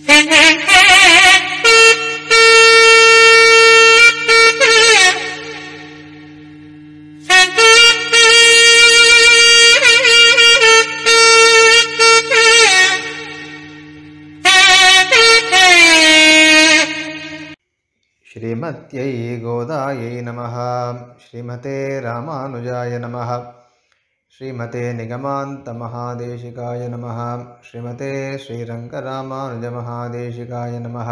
श्रीमत्यै गोदायै नमः श्रीमते रामानुजाय नमः श्रीमते निगमान्तमहादेशिकाय नमः श्रीमते श्रीरङ्गरामानुजमहादेशिकाय नमः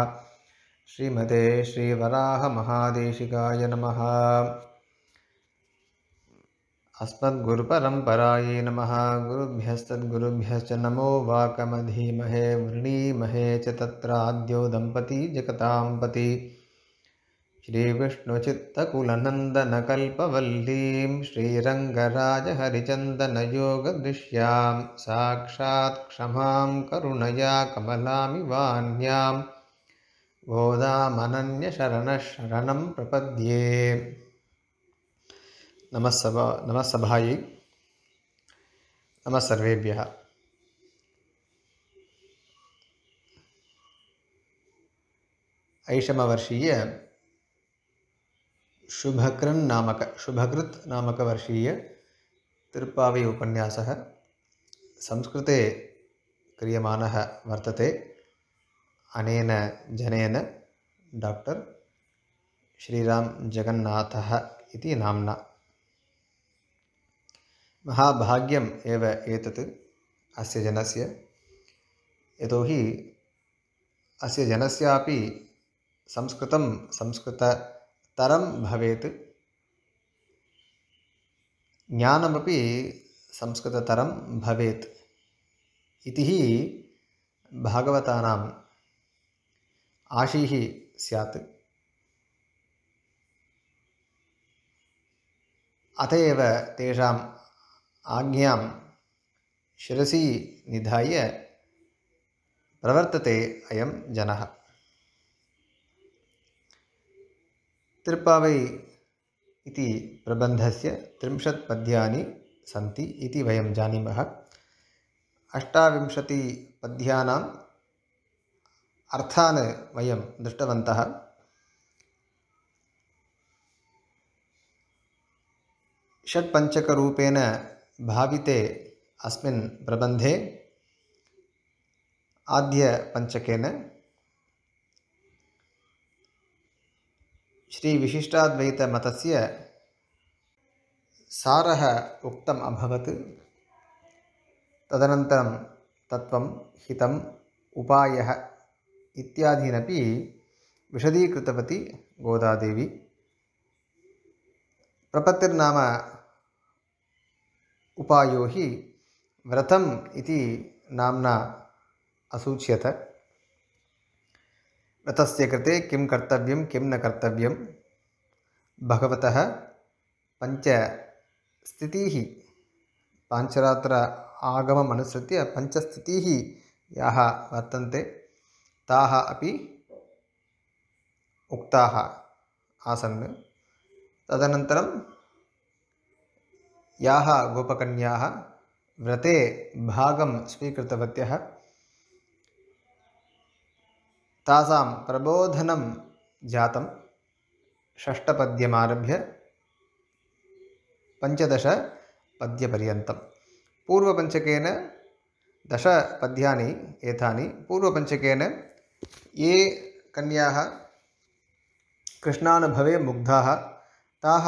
श्रीमते श्रीवराहमहादेशिकाय नमः अस्मद्गुरुपरम्परायै नमः गुरुभ्यस्तद्गुरुभ्यश्च नमो वाकमधीमहे वृणीमहे च तत्राद्यो दम्पती पती श्रीविष्णुचित्तकुलनन्दनकल्पवल्लीं श्रीरङ्गराजहरिचन्दनयोगदृश्यां साक्षात् क्षमां करुणया कमलामि वाण्यां गोदामनन्यं प्रपद्ये सर्वेभ्यः ऐषमवर्षीय नामक शुभकृत् नामकवर्षीय तिरुपावी उपन्यासः संस्कृते क्रियमाणः वर्तते अनेन जनेन डाक्टर् श्रीरां जगन्नाथः इति नाम्ना महाभाग्यम् एव एतत् अस्य जनस्य यतोहि अस्य जनस्यापि संस्कृतं संस्कृत तरं भवेत् ज्ञानमपि संस्कृततरं भवेत् इति भागवतानाम् आशीः स्यात् अत एव तेषाम् आज्ञां शिरसि निधाय प्रवर्तते अयं जनः तिरुप्पावै इति प्रबन्धस्य त्रिंशत् पद्यानि सन्ति इति वयं जानीमः अष्टाविंशतिपद्यानाम् अर्थान् वयं दृष्टवन्तः षट्पञ्चकरूपेण भाविते अस्मिन् प्रबन्धे आद्यपञ्चकेन श्रीविशिष्टाद्वैतमतस्य सारः उक्तम् अभवत् तदनन्तरं तत्त्वं हितम् उपायः इत्यादीनपि विशदीकृतवती गोदादेवी प्रपत्तिर्नाम उपायो हि व्रतम् इति नाम्ना असूच्यत तस्य कृते किं कर्तव्यं किं न कर्तव्यं भगवतः पञ्चस्थितिः पाञ्चरात्र आगममनुसृत्य पञ्चस्थितिः याः वर्तन्ते ताः अपि उक्ताः आसन् तदनन्तरं याः गोपकन्याः व्रते भागं स्वीकृतवत्यः तासां प्रबोधनं जातं षष्टपद्यमारभ्य पञ्चदशपद्यपर्यन्तं पूर्वपञ्चकेन दशपद्यानि एतानि पूर्वपञ्चकेन ये कन्याः कृष्णानुभवे मुग्धाः ताः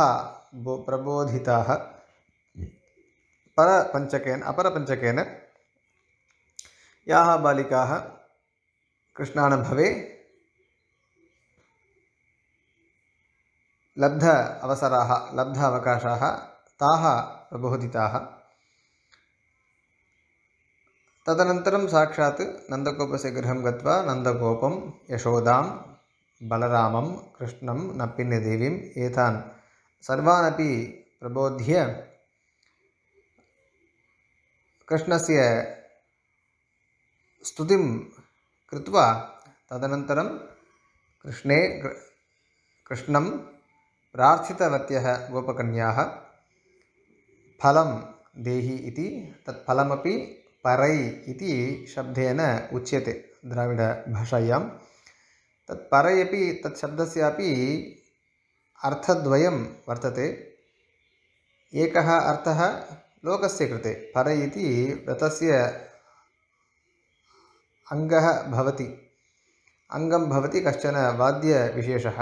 बो प्रबोधिताः परपञ्चकेन अपरपञ्चकेन याः बालिकाः कृष्णानुभवे लब्ध अवसराः लब्ध अवकाशाः ताः प्रबोधिताः तदनन्तरं साक्षात् नन्दकोपस्य गृहं गत्वा नन्दकोपं यशोदां बलरामं कृष्णं नपिन्यदेवीम् एतान् सर्वानपि प्रबोध्य कृष्णस्य स्तुतिं कृत्वा तदनन्तरं कृष्णे कृष्णं प्रार्थितवत्यः गोपकन्याः फलं देहि इति तत्फलमपि परै इति शब्देन उच्यते द्राविडभाषायां तत् अपि तत्शब्दस्यापि अर्थद्वयं वर्तते एकः अर्थः लोकस्य कृते पर इति व्रतस्य अंग भवति अङ्गं वाद्य कश्चन वाद्यविशेषः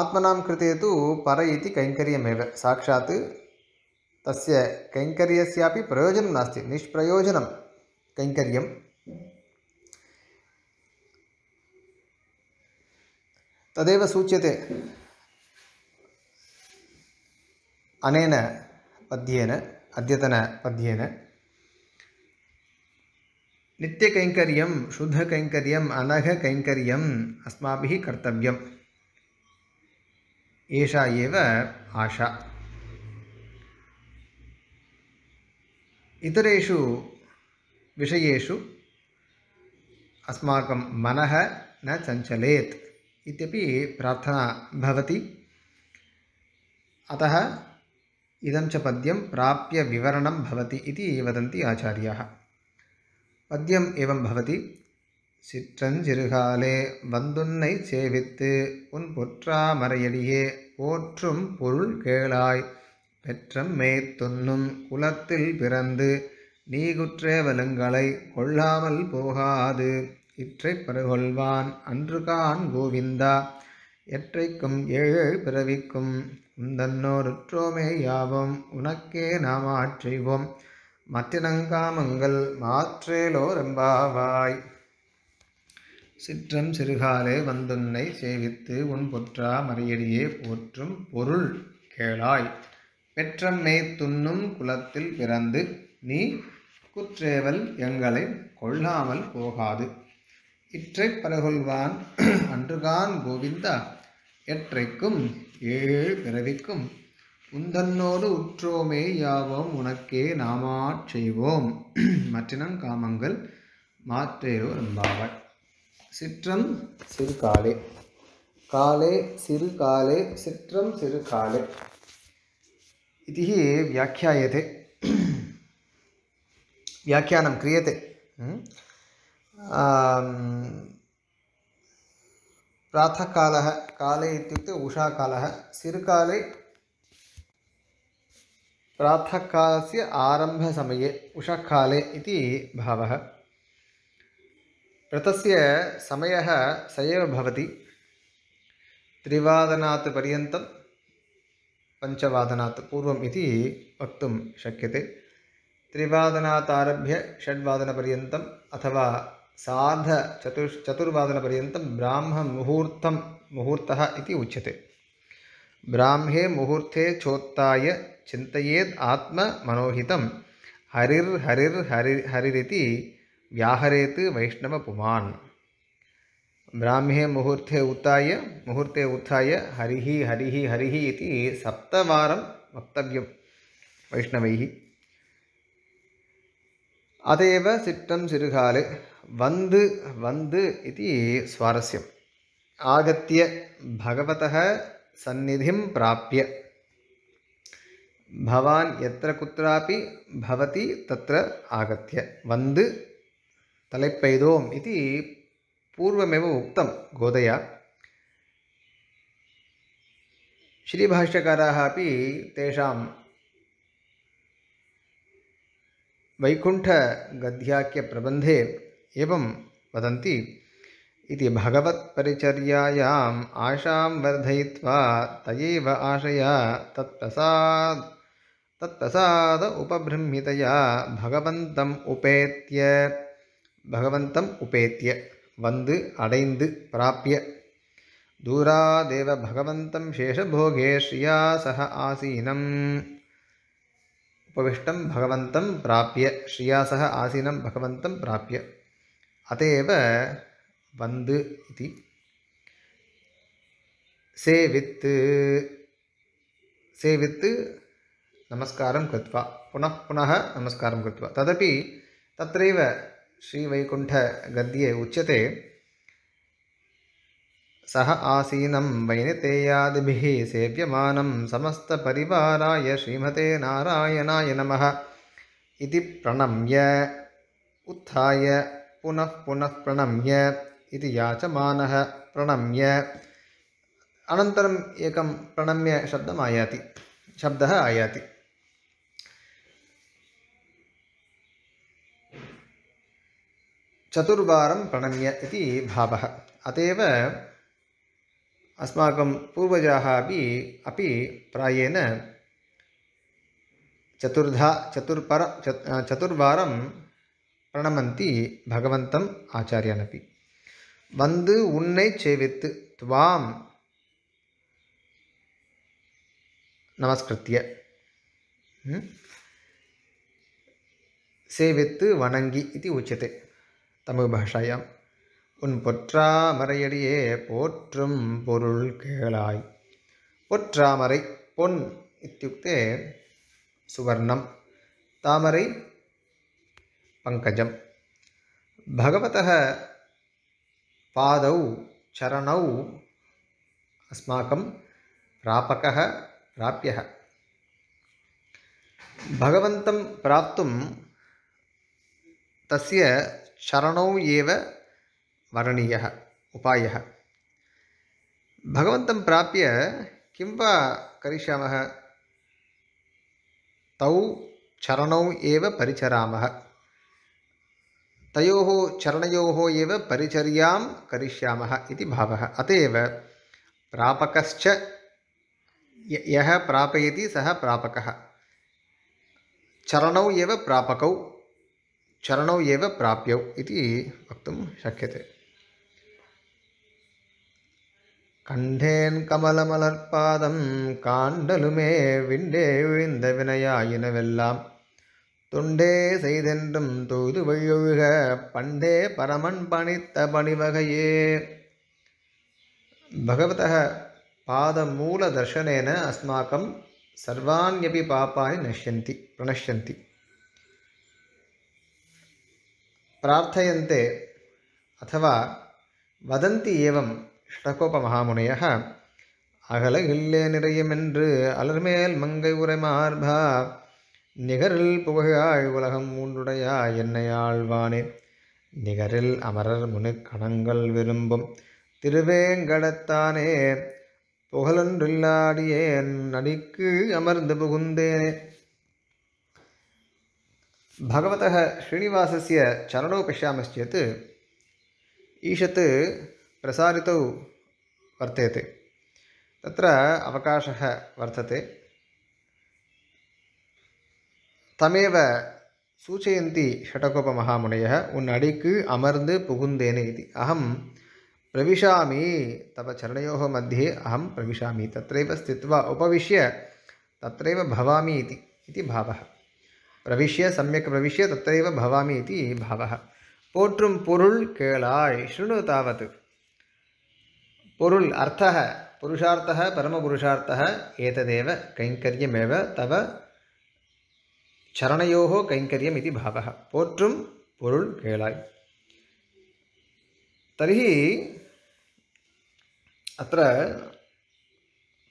आत्मनां कृते तु पर इति कैङ्कर्यमेव साक्षात् तस्य कैङ्कर्यस्यापि प्रयोजनं नास्ति निष्प्रयोजनं कैङ्कर्यं तदेव सूच्यते अनेन पद्येन अद्यतनपद्येन नित्यकैङ्कर्यं शुद्धकैङ्कर्यम् अनघकैङ्कर्यम् अस्माभिः कर्तव्यम् एषा एव आशा इतरेषु विषयेषु अस्माकं मनः न चञ्चलेत् इत्यपि प्रार्थना भवति अतः इदं च पद्यं प्राप्य विवरणं भवति इति वदन्ति आचार्याः பத்தியம் இவம் பவதி சிற்றஞ்சிறுகாலே வந்துன்னை சேவித்து உன் பொற்றாமரையடியே போற்றும் பொருள் கேளாய் பெற்றம்மே தொன்னும் குலத்தில் பிறந்து நீ குற்றேவலுங்களை கொள்ளாமல் போகாது இற்றை பருகொள்வான் அன்றுகான் கோவிந்தா எற்றைக்கும் ஏழு பிறவிக்கும் உந்தன்னோருற்றோமே யாவும் உனக்கே நாம் ஆற்றிவோம் மத்தினங்காமங்கள் ரெம்பாவாய் சிற்றம் சிறுகாலே வந்துன்னை சேவித்து உன் பொற்றா மறியடியே போற்றும் பொருள் கேளாய் பெற்றம்மை துண்ணும் குலத்தில் பிறந்து நீ குற்றேவல் எங்களை கொள்ளாமல் போகாது இற்றை பரகொள்வான் அன்றுகான் கோவிந்தா எற்றைக்கும் ஏழு பிறவிக்கும் உந்தன்னோடு உற்றோமே யாவோம் உனக்கே நாமா செய்வோம் மற்றினம் காமங்கள் மாற்றேரோ நம்பாவாய் சிற்றம் சிறு காலே காலே சிறு காலே சிற்றம் சிறு காலே இது வியாக்கியாயதே व्याख्यानं क्रियते प्रातःकालः काले इत्युक्ते उषाकालः सिरुकाले प्रातः काल से आरंभ समय व्रतस्य समयः स एव भवति त्रिवादनात् पर्यन्तं पञ्चवादनात् पूर्वम् इति वक्तुं शक्यते त्रिवादनात् आरभ्य अथवा सार्धचतुश् ब्राह्म मुहूर्त मुहूर्त उच्य है பிராமே முகூர்த்தே சோத்தாய சிந்தையேத் ஆத்ம மனோஹிதம் ஹரிர் ஹரிர் ஹரி ஹரிதி வியாகரேத்து வைஷ்ணவ புமான் பிராமே முகூர்த்தே உத்தாய முகூர்த்தே உத்தாய ஹரிஹி ஹரிஹி ஹரிஹி இது சப்தவாரம் வக்தவியம் வைஷ்ணவை அதேவ சிற்றம் சிறுகாலு வந்து வந்து இது சுவாரஸ்யம் ஆகத்திய பகவத सन्निधि प्राप्य भवान् यत्र कुत्रापि भवति तत्र आगत्य वन्द् तलैपैदोम् इति पूर्वमेव उक्तं गोदया श्रीभाष्यकाराः अपि तेषां प्रबंधे एवं वदन्ति इति भगवत्परिचर्यायाम् आशां वर्धयित्वा तयैव आशया तत्प्रसाद तत्प्रसाद उपबृंहितया भगवन्तम् उपेत्य भगवन्तम् उपेत्य वन्दु अडैन्दु प्राप्य दूरादेव भगवन्तं शेषभोगे श्रिया सह आसीनम् उपविष्टं भगवन्तं प्राप्य श्रिया सह आसीनं भगवन्तं प्राप्य अत एव வந்து இது சேவித்து சேவித்து नमस्कारं कृत्वा पुनः पुनः नमस्कारं कृत्वा तदपि तत्रैव श्रीवैकुण्ठगद्ये उच्यते सः आसीनं वैनितेयादिभिः सेव्यमानं समस्तपरिवाराय श्रीमते नारायणाय नमः इति प्रणम्य उत्थाय पुनः पुनः प्रणम्य इति याचमानः प्रणम्य अनन्तरम् एकं प्रणम्य शब्दम् आयाति शब्दः आयाति चतुर्वारं प्रणम्य इति भावः अत एव अस्माकं पूर्वजाः अपि अपि प्रायेण चतुर्धा चतुर्पर चतुर्वारं प्रणमन्ति भगवन्तम् आचार्यानपि வந்து உன்னை சேவித்து துவாம் நமஸ்கிருத்திய சேவித்து வணங்கி இது உச்சத்தை தமிழ் பாஷாயாம் உன் பொற்றாமரையடியே போற்றும் பொருள் கேளாய் பொற்றாமரை பொன் இத்தியுக்தே சுவர்ணம் தாமரை பங்கஜம் பகவத पादौ चरणौ अस्माकं प्रापकः प्राप्यः भगवन्तं प्राप्तुं तस्य चरणौ एव वरणीयः उपायः भगवन्तं प्राप्य किं वा करिष्यामः तौ चरणौ एव परिचरामः तयोः चरणयोः एव परिचर्यां करिष्यामः इति भावः अतः एव प्रापकश्च यः प्रापयति सः प्रापकः चरणौ एव प्रापकौ चरणौ एव प्राप्यौ इति वक्तुं शक्यते कण्ठेन् कमलमलर्पादं काण्डलुमे विण्डे विन्दविनयायिनवेल्लाम् தொண்டே செய்தென்றும் தொழுது வழியொழுக பண்டே பரமன் பணித்த பணிவகையே பகவத பாதமூல தர்ஷனேன அஸ்மாக்கம் சர்வாண்யபி பாப்பானி நஷ்யந்தி பிரணஷ்யந்தி பிரார்த்தையந்தே அத்தவா வதந்தி ஏவம் ஷ்டகோப மகாமுனைய அகல இல்லே நிறையுமென்று அலர்மேல் மங்கை உரை மார்பா நிகரில் புகையாய் உலகம் மூன்றுடையா என்னை ஆழ்வானே நிகரில் அமரர் முனு கணங்கள் விரும்பும் திருவேங்கடத்தானே புகழொன்றில்லாடியேன் நடிக்கு அமர்ந்து புகுந்தேனே பகவத ஸ்ரீனிவாசிய சரணோ पश्यामश्चेत् ஈஷத்து प्रसारितौ वर्तेते तत्र अवकाशः வர்த்தத்தை तमेव सूचयती षटकोप महामुनय उन्न अमरुंदे अहम प्रवशा तव चरण मध्ये अहम प्रवशा त्रव स्थित उपवश्य त्रवामी भाव प्रवश्य सम्यक प्रवश्य त्रव भवामी भाव पोटायवत् अर्थ पुरुषार्थः परमपुरुषार्थः एतदेव कैङ्कर्यमेव तव சரணையோ कैंकर्यम भाव பாவ போற்றும் பொருள் கேளாய் तर्हि अत्र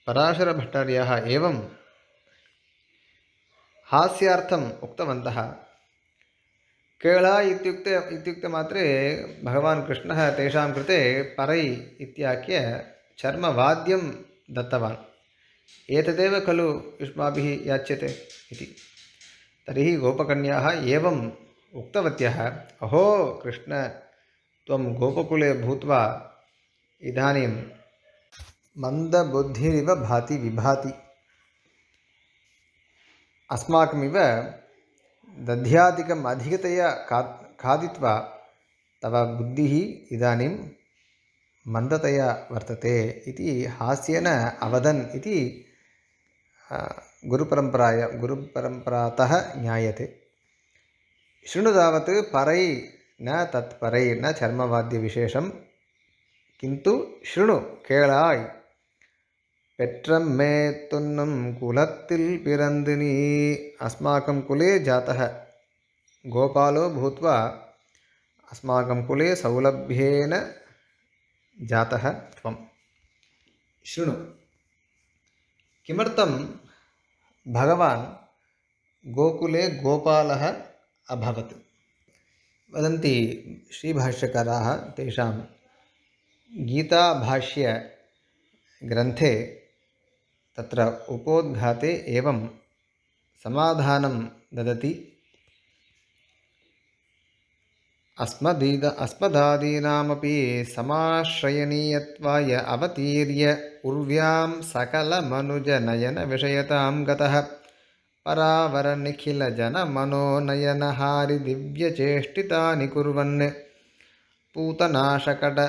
पराशरभट्टार्याः एवं हास्यार्थम् उक्तवन्तः केळा मात्रे भगवान कृष्णः तेषां कृते परै इत्याख्य चर्मवाद्यं दत्तवान् एतदेव खलु युष्माभिः याच्यते इति तर्हि गोपकन्याः एवम् उक्तवत्यः अहो कृष्ण त्वं गोपकुले भूत्वा इदानीं मन्दबुद्धिरिव भाति विभाति अस्माकमिव दध्यादिकम् अधिकतया खा खादित्वा तव बुद्धिः इदानीं मन्दतया वर्तते इति हास्येन अवदन् इति गुरुपरम्पराय गुरुपरम्परातः ज्ञायते शृणु तावत् परै न तत्परै न चर्मवाद्यविशेषं किन्तु शृणु கேளாய் பெற்றம்மே துன்னும் குலத்தில் பிறந்து நீ அஸ்மாக்கம் குலே ஜாத்தக கோபாலோ பூத்வா அஸ்மாக்கம் குலே சௌலபியேன ஜாத்தக துவம் शृणु किमर्थं भगवान् गोकुले गोपालः अभवत् वदन्ति श्रीभाष्यकाराः तेषां गीताभाष्यग्रन्थे तत्र उपोद्घाते एवं समाधानं ददति अस्मदीद अस्मदादीनामपि समाश्रयणीयत्वाय अवतीर्य उर्व्यां सकलमनुजनयनविषयतां गतः परावरनिखिलजनमनोनयनहारिदिव्यचेष्टितानि कुर्वन् पूतनाशकट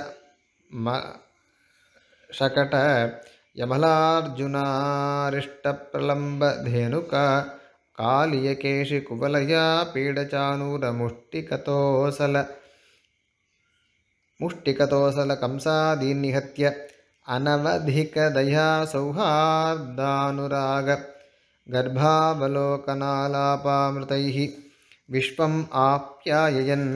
म शकटयमलार्जुनारिष्टप्रलम्बधेनुका कुबलया पीडचानूरमुष्टिकतोसल मुष्टिकतोसल कंसादीन्निहत्य अनवधिकदया गर्भावलोकनालापामृतैः विश्वम् आप्याययन्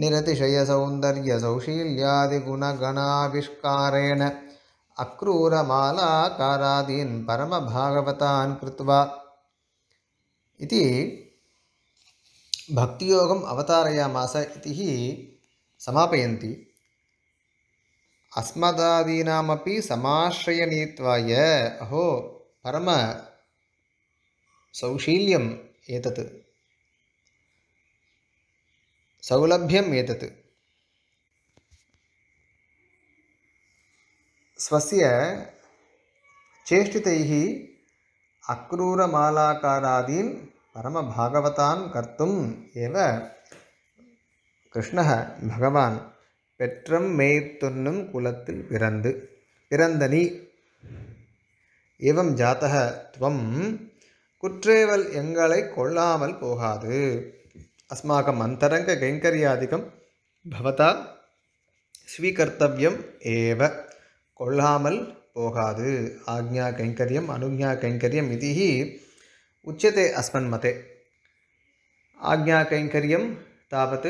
निरतिशयसौन्दर्यसौशील्यादिगुणगणाविष्कारेण अक्रूरमालाकारादीन् परमभागवतान् कृत्वा इति भक्तियोगम् अवतारयामास इति समापयन्ति अस्मदादीनामपि समाश्रयनीत्वाय अहो परमसौशील्यम् एतत् सौलभ्यम् एतत् ஸ்வசிய स्वस्य चेष्टितैः अक्रूरमालाकारादीन् परमभागवतान् கர்த்தும் ஏவ கிருஷ்ண பகவான் பெற்றம் மேய்த்தொன்னும் குலத்தில் பிறந்து பிறந்தனி ஏவம் ஜாத்தக துவம் குற்றேவல் எங்களை கொள்ளாமல் போகாது அஸ்மாக்கம் அந்தரங்க கைங்கரியாதிகம் பவதா ஸ்வீகர்த்தவியம் ஏவ கொள்ளாமல் போகாது ஆக்ஞா கைங்கரியம் அனுஜா கைங்கரியம் இது உச்சத்தை அஸ்மன் மதே ஆக்ஞா கைங்கரியம் தாவத்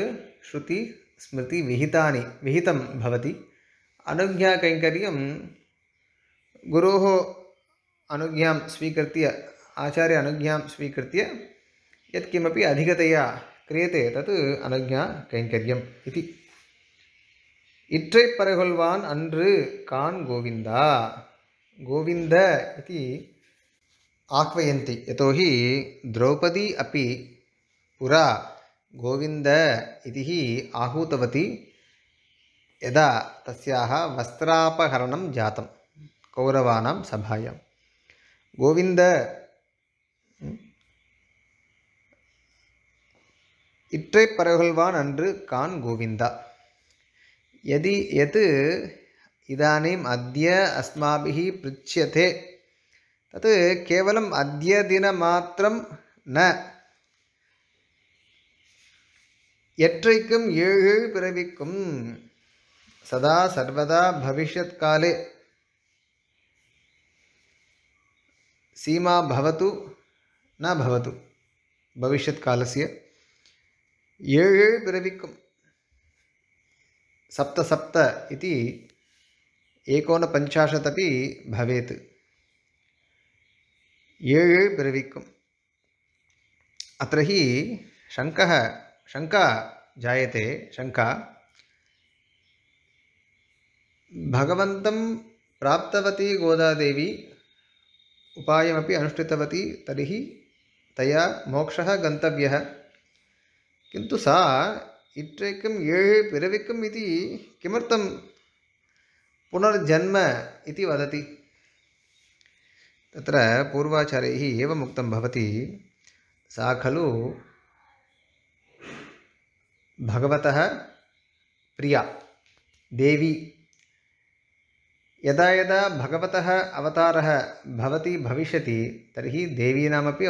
ஸ்ருதி ஸ்மிருதி விஹிதானி விஹிதம் பவதி அனுஜா கைங்கரியம் गुरोः अनुज्ञां स्वीकृत्य आचार्य अनुज्ञां स्वीकृत्य यत्किमपि अधिकतया क्रियते तत् अनुज्ञा कैङ्कर्यम् इति இற்றை பரகொள்வான் அன்று கான் கோவிந்தா கோவிந்த இது ஆக்வயந்தி யதோஹி திரௌபதி அப்பி புரா கோவிந்த இது ஆஹூத்தவதி எதா தஸ்யாக வஸ்திராபகரணம் ஜாத்தம் கௌரவானாம் சபாயம் கோவிந்த இற்றை பரகொள்வான் அன்று கான் கோவிந்தா यदि यत् इदानीम् अद्य अस्माभिः पृच्छ्यते तत् केवलम् अद्य दिनमात्रं न எற்றைக்கும் ஏழு பிறவிக்கும் சதா சர்வதா பவிஷ்யத் காலே சீமா பவத்து ந பவத்து பவிஷ்யத் காலசிய ஏழு பிறவிக்கும் सप्त सप्त इति एकोनपञ्चाशत् अपि भवेत् ஏழு பிறவிக்கும் அத்த ஹி शंका சங்கா ஜாயத்தை சங்கா பகவந்தம் பிராப்தவதி கோதாதேவி उपायमपि अनुष्ठितवती तर्हि तया मोक्षः गन्तव्यः किन्तु सा इट्रेकं येः पिरविकम् पुनर्जन्म इति वदति तत्र पूर्वाचार्यैः एवम् उक्तं भवति सा खलु भगवतः प्रिया देवी यदा यदा भगवत अवतारः भविष्य तरी देवीना देवीनामपि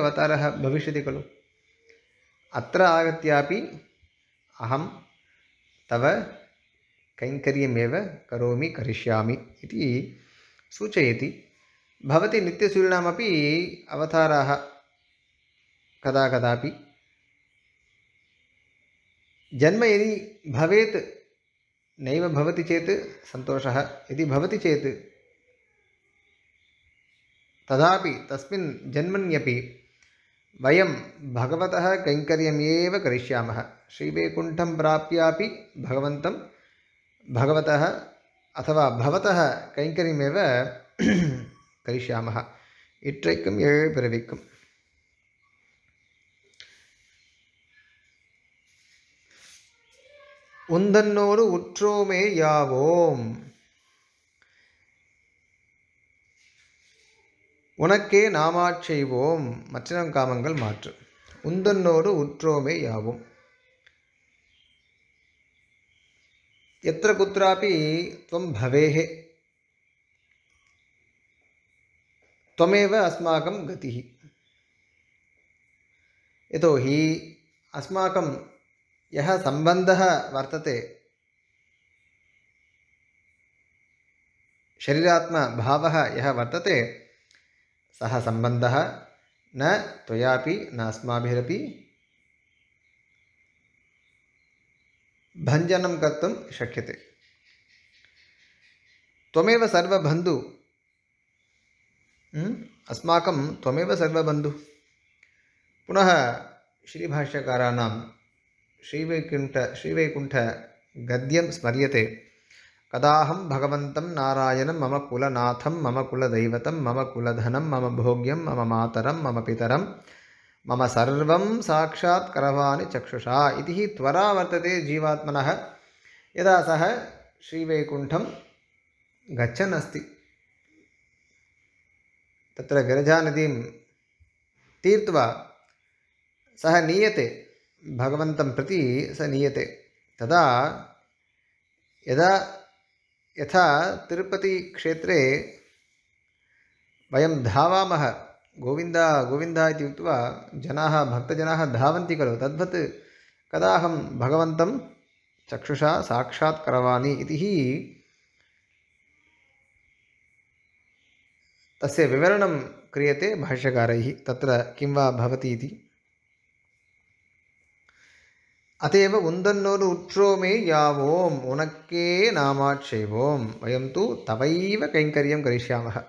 भविष्य खलु अत्र अहम तव कैङ्कर्यमेव करोमि करिष्यामि इति सूचयति भवति नित्यसूरिणामपि अवताराः कदा कदापि जन्म यदि भवेत् नैव भवति चेत् सन्तोषः यदि भवति चेत् तदापि तस्मिन् जन्मन्यपि वयं भगवतः कैङ्कर्यमेव करिष्यामः ஸ்ரீவைகுண்டம் ಪ್ರಾಪ್ಯಾಪಿ பகவந்தம் ಭಗವತಃ ಅಥವಾ ಭವತಃ கைங்கரியமேவ ಕರಿಷ್ಯಾಮಃ இற்றைக்கும் ஏழு பிறவிக்கும் உந்தன்னோடு உற்றோமே யாவோம் உனக்கே நாமாட்செய்வோம் மற்றினம் காமங்கள் மாற்று உந்தன்னோடு உற்றோமே யாவோம் यत्र कुत्रापि त्वं भवेः त्वमेव अस्माकं गतिः यतोहि अस्माकं यः सम्बन्धः वर्तते शरीरात्मभावः यः वर्तते सः सम्बन्धः न त्वयापि न अस्माभिरपि भञ्जनं कर्तुं शक्यते त्वमेव सर्वबन्धु अस्माकं त्वमेव सर्वबन्धु पुनः श्रीभाष्यकाराणां श्रीवैकुण्ठ श्रीवैकुण्ठगद्यं स्मर्यते कदाहं भगवन्तं नारायणं मम कुलनाथं मम कुलदैवतं मम कुलधनं मम भोग्यं मम मातरं मम पितरं मम सर्व साक्षात् करवाणि चक्षुषा इति हि त्वरा वर्तते जीवात्मनः यदा सः श्रीवैकुण्ठं गच्छन् अस्ति तत्र गिरजानदीं तीर्त्वा सः नीयते भगवन्तं प्रति स नीयते तदा यदा यथा तिरुपतिक्षेत्रे वयं धावामः गोविन्द गोविन्द इति उक्त्वा जनाः भक्तजनाः धावन्ति खलु तद्वत् कदाहं भगवन्तं चक्षुषा साक्षात् करवाणि इति हि तस्य विवरणं क्रियते भाष्यकारैः तत्र किं वा भवति इति अतएव उन्दन्नोरु उट्रोमे यावोम् उनक्के नामाक्षेपोम् वयं तु तवैव कैङ्कर्यं करिष्यामः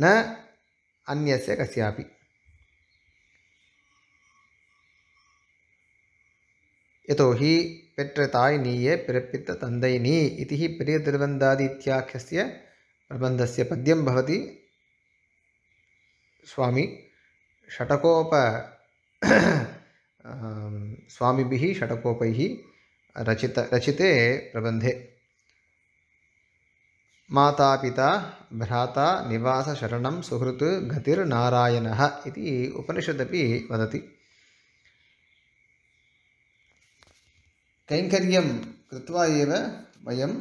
न अन्यस्य कस्यापि यतो हि पेट्रताय् नीये प्रपित तन्दै इति हि प्रियतिरुवन्दादि इत्याख्यस्य प्रबंधस्य पद्यं भवति स्वामी षटकोप स्वामिभिः षटकोपैः रचित रचिते प्रबंधे माता पिता भ्राता निवासशरणं सुहृत् गतिर्नारायणः उपनिषदी उपनिषदपि वदति कैङ्कर्यं कृत्वा एव वयम्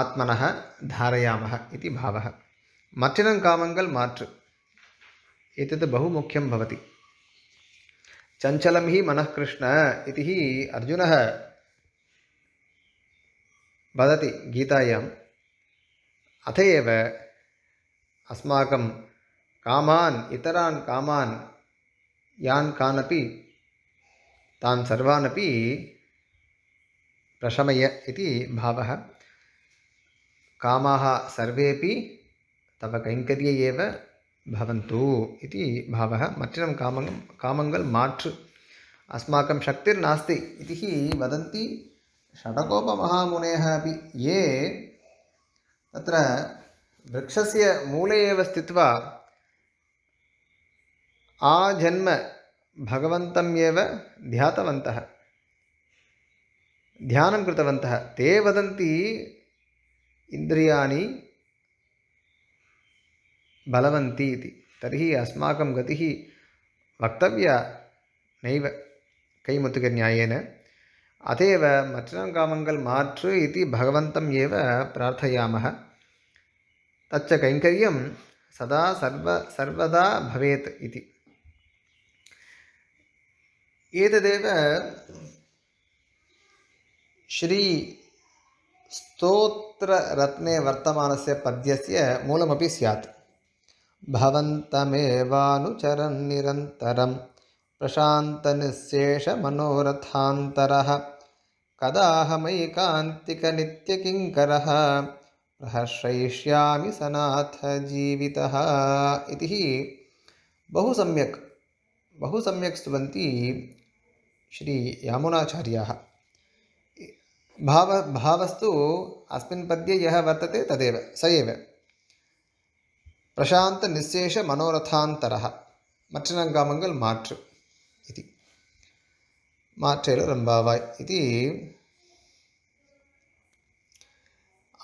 आत्मनः धारयामः इति भावः मर्चिनं कामङ्गल् मातृ एतत् बहु मुख्यं भवति चञ्चलं हि मनः कृष्ण इति अर्जुनः वदति गीतायाम् अथ एव अस्माकं कामान् इतरान् कामान् यान् कानपि तान् सर्वानपि प्रशमय इति भावः कामाः सर्वेपि तव कैङ्कर्ये एव भवन्तु इति भावः मर्चनं कामं कामङ्गल् माट् अस्माकं शक्तिर्नास्ति इति वदन्ति षडकोपमहामुनेः अपि ये तत्र वृक्षस्य मूले एव स्थित्वा आजन्म भगवन्तम् एव ध्यातवन्तः ध्यानं कृतवन्तः ते वदन्ति इन्द्रियाणि बलवन्ति इति तर्हि अस्माकं गतिः वक्तव्या नैव कैमुत्तुकन्यायेन अतएव मर्चनं कामङ्गल् मार्च् इति भगवन्तम् तच्च कैङ्कर्यं सदा सर्व सर्वदा भवेत इति एतदेव श्रीस्तोत्ररत्ने वर्तमानस्य पद्यस्य मूलमपि स्यात् भवन्तमेवानुचरन् निरन्तरम् प्रशान्तनिःशेषमनोरथान्तरः कदाहमैकान्तिकनित्यकिङ्करः प्रहर्षयिष्यामि सनाथ इति बहु सम्यक् बहु सम्यक् स्तुवन्ति श्रीयामुनाचार्याः भाव भावस्तु अस्मिन् पद्ये यः वर्तते तदेव स एव प्रशान्तनिःशेषमनोरथान्तरः மற்ற நாங்கள் மாற்றையில் மாற்றேலுரம்பாவாய் இது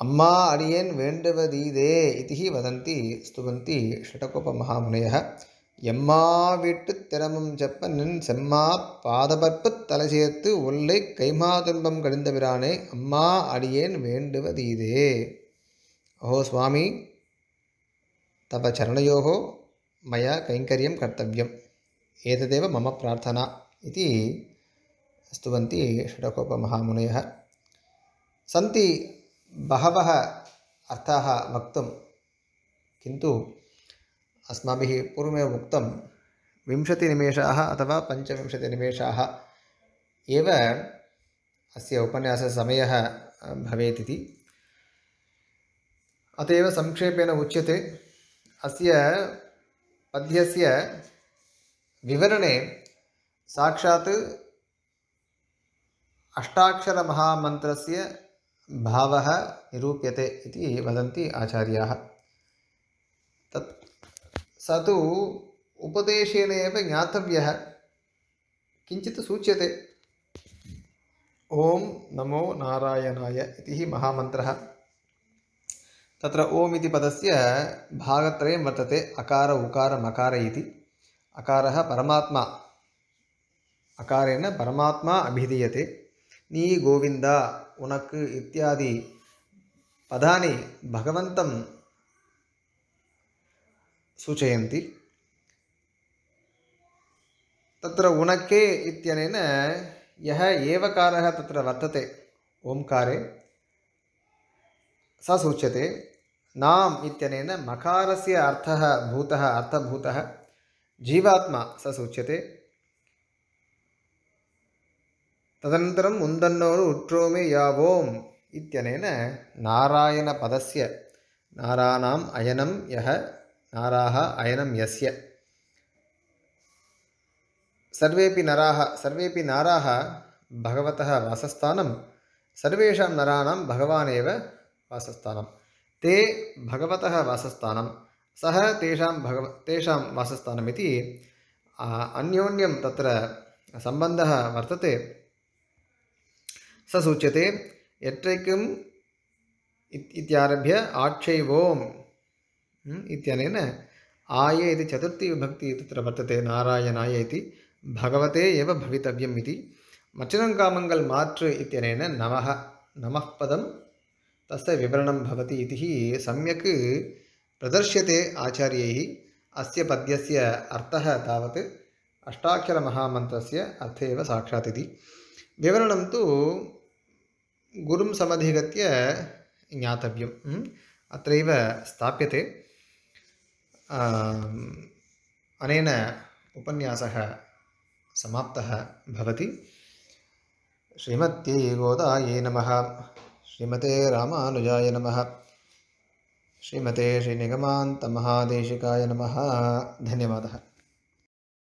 அம்மா அடியேன் வேண்டுவதீதே இது வதந்தி ஸ்துவந்தி ஷடகோப மகாமுனைய எம்மா வீட்டு திறமும் செப்ப நின் செம்மா பாதபற்பு தலை சேர்த்து உள்ளே கைமா துன்பம் கடிந்தவிரானே அம்மா அடியேன் வேண்டுவதீதே அஹோ சுவாமி தவ சரணையோகோ மயா கைங்கரியம் கர்த்தவியம் ஏததேவ மம பிரார்த்தனா இது स्तुवन्ति षटकोपमहामुनयः सन्ति बहवः अर्थाः वक्तुं किन्तु अस्माभिः पूर्वमेव उक्तं विंशतिनिमेषाः अथवा पञ्चविंशतिनिमेषाः एव अस्य उपन्याससमयः भवेत् इति अत एव संक्षेपेण उच्यते अस्य पद्यस्य विवरणे साक्षात् अष्टाक्षरमहामन्त्रस्य भावः निरूप्यते इति वदन्ति आचार्याः तत् स तु उपदेशेन एव ज्ञातव्यः किञ्चित् सूच्यते ॐ नमो नारायणाय इति महामन्त्रः तत्र ओम् इति पदस्य भागत्रयं वर्तते अकार उकार मकार इति अकारः परमात्मा अकारेण परमात्मा अभिधीयते నీ గోవింద ఉనక్ ఇత్యాది పదాన్ని భగవంతం సూచయంతి తత్ర ఉనకే ఇత్యనేన యహ ఏవకారः తత్ర వర్తతే ఓంకారే స సూచ్యతే నాం ఇత్యనేన మకారస్య అర్థ భూత అర్థభూత జీవాత్మ స సూచ్యతే ததந்திரம் முந்தன்னோரு உற்றோமே யாவோம் இத்தியனேன நாராயண பதசிய நாராணாம் அயனம் யக நாராக அயனம் யஸ்ய சர்வேபி நராக சர்வேபி நாராக பகவத வாசஸ்தானம் சர்வேஷாம் நராணாம் பகவானேவ வாசஸ்தானம் தே பகவத வாசஸ்தானம் சக தேஷாம் பகவ தேஷாம் வாசஸ்தானம் இது அந்யோன்யம் தத்திர சம்பந்த வர்த்தத்தை ச சூச்சதே எற்றைக்கும் இத் இத்தியாரபிய ஆட்சைவோம் இத்தியனேன ஆய இது சதுர்த்தி விபக்தி தத்திர வர்த்ததே நாராயணாய இது பகவதே எவ பவித்தவியம் இது மச்சினங்காமங்கள் மாற்று இத்தியனேன நமக நமப்பதம் தஸ்த விவரணம் பவதி இது சமயக் பிரதர்ஷ்யத்தை ஆச்சாரியைः अस्य पद्यस्य अर्थः तावत् अष्टाक्षरमहामन्त्रस्य अर्थे एव साक्षात् इति विवरणं तु गुरुं समधिगत्य ज्ञातव्यम् अत्रैव स्थाप्यते अनेन उपन्यासः समाप्तः भवति श्रीमत्यै गोदायै नमः श्रीमते रामानुजाय नमः श्रीमते श्रीनिगमान्तमहादेशिकाय नमः धन्यवादः